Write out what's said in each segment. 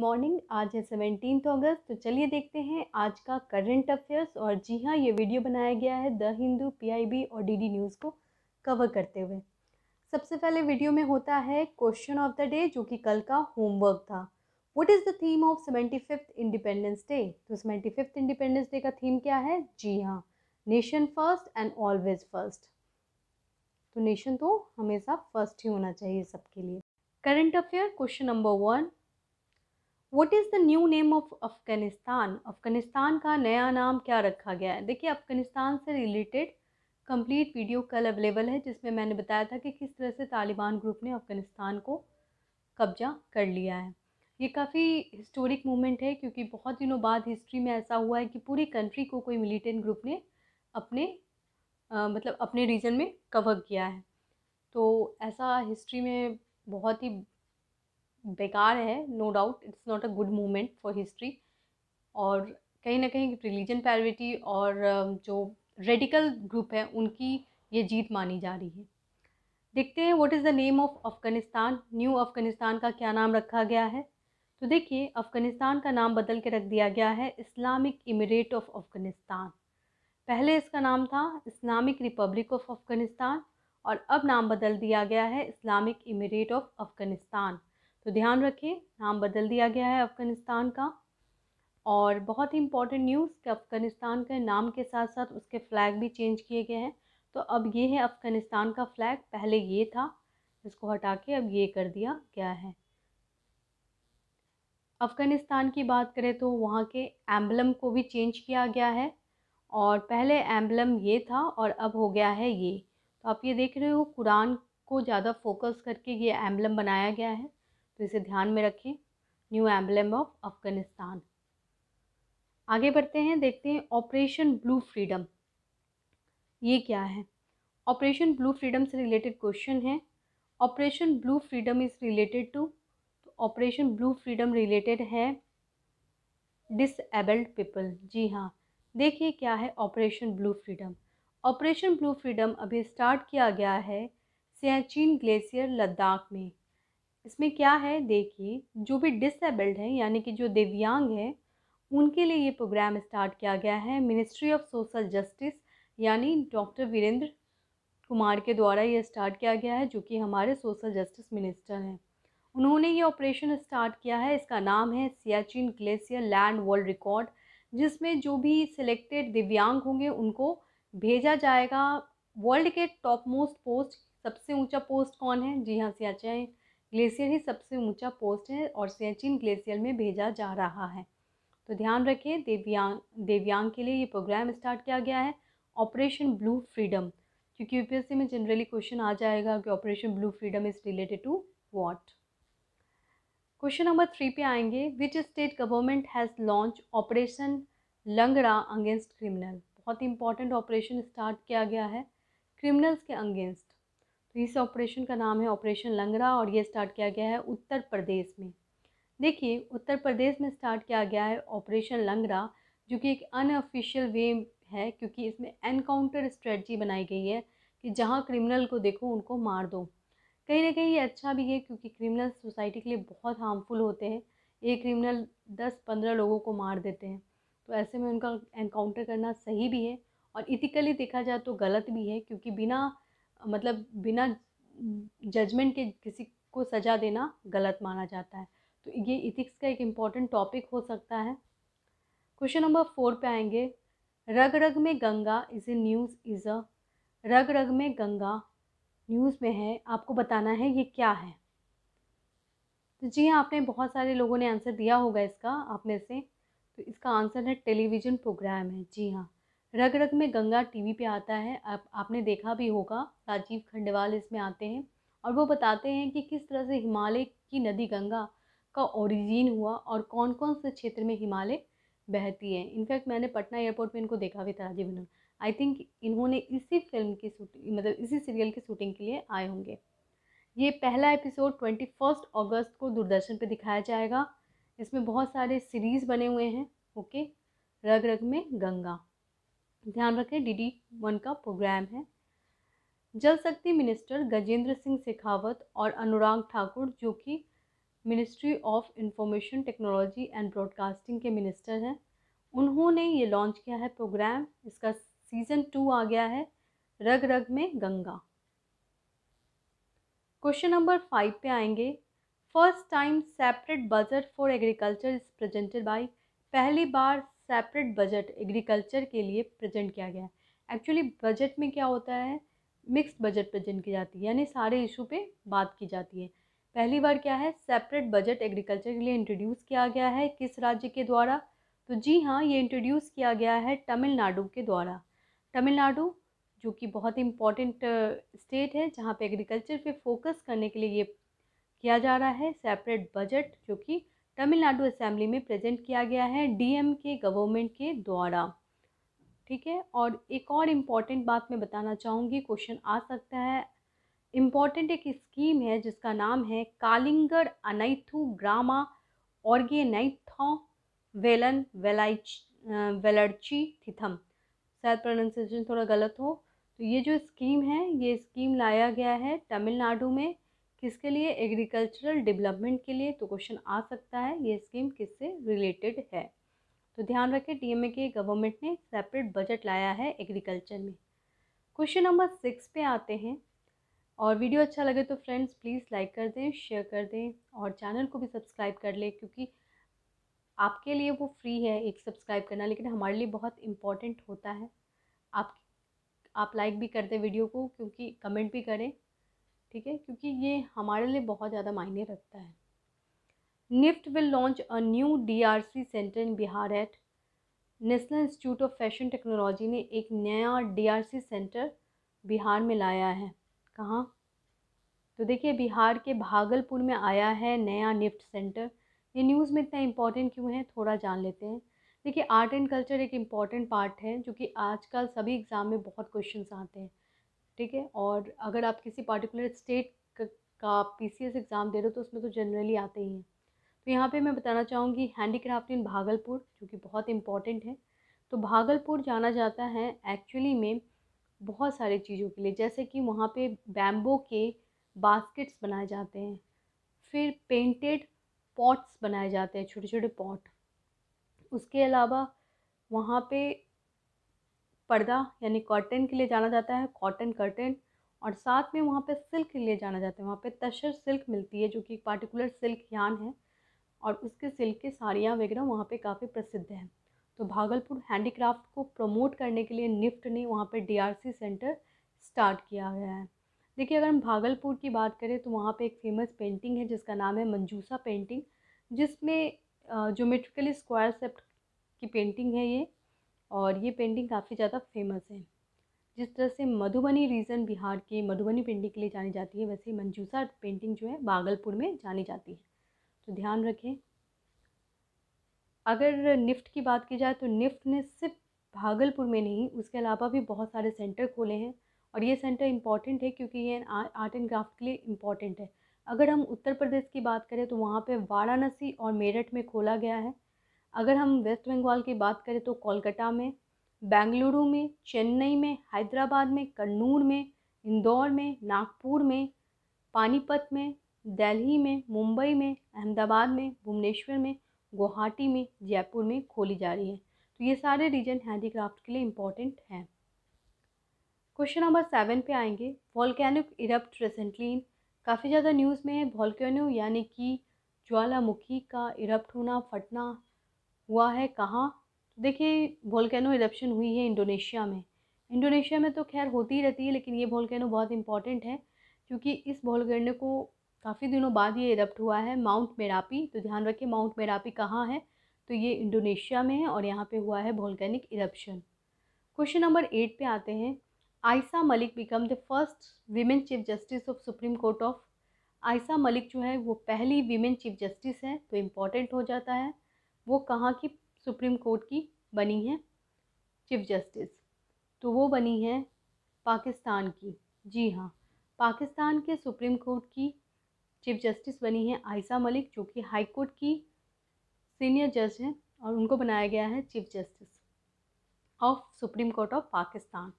morning आज है seventeen अगस्त तो चलिए देखते हैं आज का करंट अफेयर्स और जी हाँ ये वीडियो बनाया गया है द हिंदू पीआईबी और डीडी न्यूज़ को कवर करते हुए सबसे पहले वीडियो में होता है क्वेश्चन ऑफ द डे जो कि कल का होमवर्क था what is the theme of seventy fifth Independence Day तो सेवेंटी फिफ्थ इंडिपेंडेंस डे का थीम क्या है जी हाँ nation first and always first तो नेशन तो हमेशा फर्स्ट ही होना चाहिए सबके लिए current affair question number one what is the new name of Afghanistan Afghanistan का नया नाम क्या रखा गया है देखिए अफ़गानिस्तान से रिलेटेड कंप्लीट वीडियो कल अवेलेबल है जिसमें मैंने बताया था कि किस तरह से तालिबान ग्रुप ने अफ़गानिस्तान को कब्जा कर लिया है ये काफ़ी हिस्टोरिक मोमेंट है क्योंकि बहुत दिनों बाद हिस्ट्री में ऐसा हुआ है कि पूरी कंट्री को कोई मिलिटेंट ग्रुप ने अपने आ, मतलब अपने रीजन में कवर किया है तो ऐसा हिस्ट्री में बहुत ही बेकार है no doubt it's not a good movement for history और कहीं ना कहीं रिलीजन पैरविटी और um, जो रेडिकल ग्रुप है उनकी ये जीत मानी जा रही है देखते हैं what is the name of Afghanistan new Afghanistan का क्या नाम रखा गया है तो देखिए अफ़गानिस्तान का नाम बदल के रख दिया गया है इस्लामिक इमिरेट ऑफ अफ़गानिस्तान पहले इसका नाम था इस्लामिक रिपब्लिक ऑफ अफ़गानिस्तान और अब नाम बदल दिया गया है इस्लामिक इमरेट ऑफ अफ़गानिस्तान तो ध्यान रखें नाम बदल दिया गया है अफ़गानिस्तान का और बहुत ही इम्पॉर्टेंट न्यूज़ कि अफ़गानिस्तान के नाम के साथ साथ उसके फ़्लैग भी चेंज किए गए हैं तो अब ये है अफ़गानिस्तान का फ़्लैग पहले ये था इसको हटा के अब ये कर दिया गया है अफ़गानिस्तान की बात करें तो वहाँ के एम्बलम को भी चेंज किया गया है और पहले एम्बलम ये था और अब हो गया है ये तो आप ये देख रहे हो कुरान को ज़्यादा फोकस करके ये एम्बलम बनाया गया है तो इसे ध्यान में रखें न्यू एम्बलम ऑफ अफ़गानिस्तान आगे बढ़ते हैं देखते हैं ऑपरेशन ब्लू फ्रीडम ये क्या है ऑपरेशन ब्लू फ्रीडम से रिलेटेड क्वेश्चन है Operation Blue Freedom is related to Operation Blue Freedom related है डिसएबल्ड पीपल जी हाँ देखिए क्या है Operation Blue Freedom Operation Blue Freedom अभी स्टार्ट किया गया है सियाचिन ग्लेशियर लद्दाख में इसमें क्या है देखिए जो भी डिसेबल्ड हैं यानी कि जो दिव्यांग हैं उनके लिए ये प्रोग्राम स्टार्ट किया गया है मिनिस्ट्री ऑफ सोशल जस्टिस यानी डॉक्टर वीरेंद्र कुमार के द्वारा ये स्टार्ट किया गया है जो कि हमारे सोशल जस्टिस मिनिस्टर हैं उन्होंने ये ऑपरेशन स्टार्ट किया है इसका नाम है Siachen Glacier land world record जिसमें जो भी सिलेक्टेड दिव्यांग होंगे उनको भेजा जाएगा वर्ल्ड के टॉप मोस्ट पोस्ट सबसे ऊंचा पोस्ट कौन है जी हाँ सियाचिन ग्लेशियर ही सबसे ऊंचा पोस्ट है और सियाचिन ग्लेशियर में भेजा जा रहा है तो ध्यान रखें देव्यांग देव्यांग के लिए ये प्रोग्राम स्टार्ट किया गया है ऑपरेशन ब्लू फ्रीडम क्योंकि यूपीएससी में जनरली क्वेश्चन आ जाएगा कि Operation Blue Freedom is related to what question number three पे आएंगे which state government has launch Operation Langda against criminal बहुत ही इंपॉर्टेंट ऑपरेशन स्टार्ट किया गया है क्रिमिनल्स के अगेंस्ट तो इस ऑपरेशन का नाम है ऑपरेशन लंगरा और ये स्टार्ट किया गया है उत्तर प्रदेश में देखिए उत्तर प्रदेश में स्टार्ट किया गया है ऑपरेशन लंगरा जो कि एक अनऑफिशियल वे है क्योंकि इसमें एनकाउंटर स्ट्रेटजी बनाई गई है कि जहाँ क्रिमिनल को देखो उनको मार दो कहीं ना कहीं ये अच्छा भी है क्योंकि क्रिमिनल सोसाइटी के लिए बहुत हार्मफुल होते हैं ये क्रिमिनल दस पंद्रह लोगों को मार देते हैं तो ऐसे में उनका एनकाउंटर करना सही भी है और इथिकली देखा जाए तो गलत भी है क्योंकि बिना मतलब बिना जजमेंट के किसी को सज़ा देना गलत माना जाता है तो ये इथिक्स का एक इम्पॉर्टेंट टॉपिक हो सकता है क्वेश्चन नंबर फोर पे आएंगे रग रग में Ganga is a news is a रग रग में गंगा न्यूज़ में है आपको बताना है ये क्या है तो जी हाँ आपने बहुत सारे लोगों ने आंसर दिया होगा इसका आप में से तो इसका आंसर है टेलीविज़न प्रोग्राम है जी हाँ रग रग में गंगा टीवी पे आता है आप आपने देखा भी होगा राजीव खंडेवाल इसमें आते हैं और वो बताते हैं कि किस तरह से हिमालय की नदी गंगा का ओरिजिन हुआ और कौन कौन से क्षेत्र में हिमालय बहती है इनफैक्ट मैंने पटना एयरपोर्ट में इनको देखा भी था राजीव खन्ना आई थिंक इन्होंने इसी फिल्म की शूटिंग मतलब इसी सीरियल की शूटिंग के लिए आए होंगे ये पहला एपिसोड ट्वेंटी फर्स्ट अगस्त को दूरदर्शन पर दिखाया जाएगा इसमें बहुत सारे सीरीज़ बने हुए हैं ओके रग रग में गंगा ध्यान रखें डीडी वन का प्रोग्राम है जल शक्ति मिनिस्टर गजेंद्र सिंह शेखावत और अनुराग ठाकुर जो कि Ministry of Information Technology and Broadcasting के मिनिस्टर हैं उन्होंने ये लॉन्च किया है प्रोग्राम इसका सीज़न टू आ गया है रग रग में गंगा क्वेश्चन नंबर फाइव पे आएंगे first time separate budget for agriculture is presented by पहली बार सेपरेट बजट एग्रीकल्चर के लिए प्रेजेंट किया गया है एक्चुअली बजट में क्या होता है मिक्स्ड बजट प्रेजेंट की जाती है यानी सारे इशू पे बात की जाती है पहली बार क्या है सेपरेट बजट एग्रीकल्चर के लिए इंट्रोड्यूस किया गया है किस राज्य के द्वारा तो जी हाँ ये इंट्रोड्यूस किया गया है तमिलनाडु के द्वारा तमिलनाडु जो कि बहुत ही इम्पॉर्टेंट स्टेट है जहाँ पे एग्रीकल्चर पे फोकस करने के लिए ये किया जा रहा है सेपरेट बजट जो कि तमिलनाडु असेंबली में प्रेजेंट किया गया है डीएम के गवर्नमेंट के द्वारा ठीक है और एक और इम्पॉर्टेंट बात मैं बताना चाहूँगी क्वेश्चन आ सकता है इम्पॉर्टेंट एक स्कीम है जिसका नाम है कालिंगर अनाइथू ग्रामा ऑर्गेनाइथो वेलन वेलाइच वेलर्ची थिथम शायद प्रोनाउंसिएशन थोड़ा गलत हो तो ये जो स्कीम है ये स्कीम लाया गया है तमिलनाडु में किसके लिए एग्रीकल्चरल डेवलपमेंट के लिए तो क्वेश्चन आ सकता है ये स्कीम किससे रिलेटेड है तो ध्यान रखें डीएमए के गवर्नमेंट ने सेपरेट बजट लाया है एग्रीकल्चर में क्वेश्चन नंबर सिक्स पे आते हैं और वीडियो अच्छा लगे तो फ्रेंड्स प्लीज़ लाइक कर दें शेयर कर दें और चैनल को भी सब्सक्राइब कर लें क्योंकि आपके लिए वो फ्री है एक सब्सक्राइब करना लेकिन हमारे लिए बहुत इम्पॉर्टेंट होता है आप आप लाइक भी कर दें वीडियो को क्योंकि कमेंट भी करें ठीक है क्योंकि ये हमारे लिए बहुत ज़्यादा मायने रखता है NIFT will launch a new DRC centre in Bihar at national institute of fashion technology ने एक नया डीआरसी सेंटर बिहार में लाया है कहाँ तो देखिए बिहार के भागलपुर में आया है नया निफ्ट सेंटर ये न्यूज़ में इतना इम्पॉर्टेंट क्यों है थोड़ा जान लेते हैं देखिए आर्ट एंड कल्चर एक इम्पॉर्टेंट पार्ट है जो कि आजकल सभी एग्ज़ाम में बहुत क्वेश्चन आते हैं ठीक है और अगर आप किसी पार्टिकुलर स्टेट का पी सी एस एग्ज़ाम दे रहे हो तो उसमें तो जनरली आते ही हैं तो यहाँ पे मैं बताना चाहूँगी हैंडीक्राफ्ट इन भागलपुर जो कि बहुत इम्पॉर्टेंट है तो भागलपुर जाना जाता है एक्चुअली में बहुत सारी चीज़ों के लिए जैसे कि वहाँ पे बैम्बो के बास्केट्स बनाए जाते हैं फिर पेंटेड पॉट्स बनाए जाते हैं छोटे छोटे पॉट उसके अलावा वहाँ पे पर्दा यानी कॉटन के लिए जाना जाता है कॉटन कर्टन और साथ में वहाँ पे सिल्क के लिए जाना जाता है वहाँ पे तशर सिल्क मिलती है जो कि एक पार्टिकुलर सिल्क यान है और उसके सिल्क के साड़ियाँ वगैरह वहाँ पे काफ़ी प्रसिद्ध हैं तो भागलपुर हैंडीक्राफ्ट को प्रमोट करने के लिए निफ्ट ने वहाँ पर डी सेंटर स्टार्ट किया गया है देखिए अगर हम भागलपुर की बात करें तो वहाँ पर एक फेमस पेंटिंग है जिसका नाम है मंजूसा पेंटिंग जिसमें जोमेट्रिकली स्क्वायर सेप्ट की पेंटिंग है ये और ये पेंटिंग काफ़ी ज़्यादा फेमस है जिस तरह से मधुबनी रीजन बिहार की मधुबनी पेंटिंग के लिए जानी जाती है वैसे मंजूसा पेंटिंग जो है भागलपुर में जानी जाती है तो ध्यान रखें अगर निफ्ट की बात की जाए तो निफ्ट ने सिर्फ भागलपुर में नहीं उसके अलावा भी बहुत सारे सेंटर खोले हैं और ये सेंटर इम्पॉर्टेंट है क्योंकि ये आर्ट एंड क्राफ्ट के लिए इम्पॉर्टेंट है अगर हम उत्तर प्रदेश की बात करें तो वहाँ पे वाराणसी और मेरठ में खोला गया है अगर हम वेस्ट बंगाल की बात करें तो कोलकाता में बेंगलुरु में चेन्नई में हैदराबाद में कन्नूर में इंदौर में नागपुर में पानीपत में दिल्ली में मुंबई में अहमदाबाद में भुवनेश्वर में गुवाहाटी में जयपुर में खोली जा रही है तो ये सारे रीजन हैंडीक्राफ्ट के लिए इम्पोर्टेंट हैं क्वेश्चन नंबर सेवन पे आएंगे वॉल्केनिक इरप्ट रिसेंटली काफ़ी ज़्यादा न्यूज़ में है वॉलकैनो यानी कि ज्वालामुखी का इरप्ट होना फटना हुआ है कहाँ तो देखिए वोल्केनो इरप्शन हुई है इंडोनेशिया में इंडोनेशिया में तो खैर होती ही रहती है लेकिन ये वोल्केनो बहुत इंपॉर्टेंट है क्योंकि इस वोल्केनो को काफ़ी दिनों बाद ये इरप्ट हुआ है माउंट मेरापी तो ध्यान रखिए माउंट मेरापी कहाँ है तो ये इंडोनेशिया में है और यहाँ पर हुआ है volcanic eruption question number eight पे आते हैं Ayesha Malik become the first women chief justice of Supreme Court of Ayesha Malik जो है वो पहली वीमेन चीफ जस्टिस है तो इम्पॉर्टेंट हो जाता है वो कहाँ की सुप्रीम कोर्ट की बनी है चीफ जस्टिस तो वो बनी है पाकिस्तान की जी हाँ पाकिस्तान के सुप्रीम कोर्ट की चीफ जस्टिस बनी है आयसा मलिक जो कि हाई कोर्ट की सीनियर जज हैं और उनको बनाया गया है chief justice of Supreme Court of Pakistan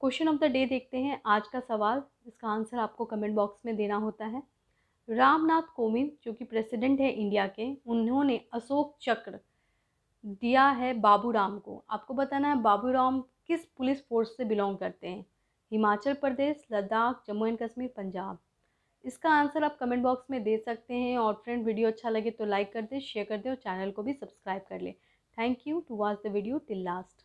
question of the day देखते हैं आज का सवाल इसका आंसर आपको कमेंट बॉक्स में देना होता है रामनाथ कोविंद जो कि प्रेसिडेंट है इंडिया के उन्होंने अशोक चक्र दिया है बाबू राम को आपको बताना है बाबू राम किस पुलिस फोर्स से बिलोंग करते हैं हिमाचल प्रदेश लद्दाख जम्मू एंड कश्मीर पंजाब इसका आंसर आप कमेंट बॉक्स में दे सकते हैं और फ्रेंड वीडियो अच्छा लगे तो लाइक कर दें शेयर कर दें और चैनल को भी सब्सक्राइब कर लें thank you to watch the video till last